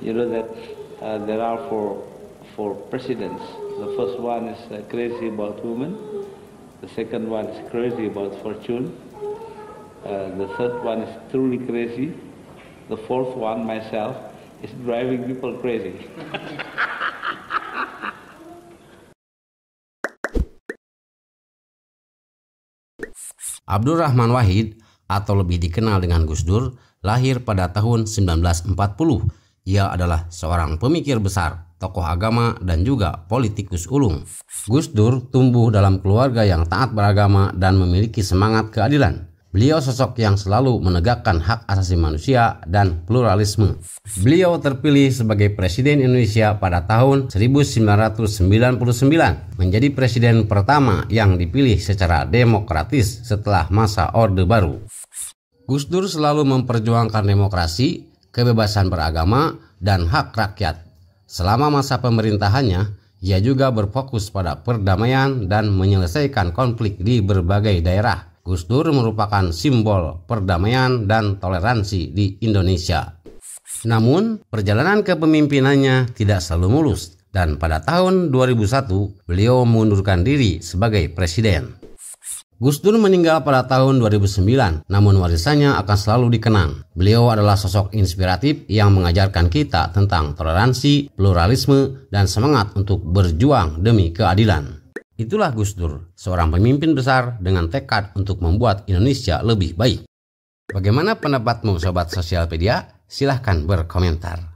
You know that uh, there are four, four presidents. The first one is uh, crazy about women. The second one is crazy about fortune. Uh, the third one is truly crazy. The fourth one, myself, is driving people crazy. Abdurrahman Wahid atau lebih dikenal dengan Gus Dur, lahir pada tahun 1940 ia adalah seorang pemikir besar, tokoh agama, dan juga politikus ulung. Gus Dur tumbuh dalam keluarga yang taat beragama dan memiliki semangat keadilan. Beliau sosok yang selalu menegakkan hak asasi manusia dan pluralisme. Beliau terpilih sebagai Presiden Indonesia pada tahun 1999, menjadi presiden pertama yang dipilih secara demokratis setelah masa Orde Baru. Gus Dur selalu memperjuangkan demokrasi, kebebasan beragama, dan hak rakyat. Selama masa pemerintahannya, ia juga berfokus pada perdamaian dan menyelesaikan konflik di berbagai daerah. Gus Dur merupakan simbol perdamaian dan toleransi di Indonesia. Namun, perjalanan kepemimpinannya tidak selalu mulus dan pada tahun 2001 beliau mengundurkan diri sebagai presiden. Gus Dur meninggal pada tahun 2009, namun warisannya akan selalu dikenang. Beliau adalah sosok inspiratif yang mengajarkan kita tentang toleransi, pluralisme, dan semangat untuk berjuang demi keadilan. Itulah Gus Dur, seorang pemimpin besar dengan tekad untuk membuat Indonesia lebih baik. Bagaimana pendapatmu sobat sosialpedia? Silahkan berkomentar.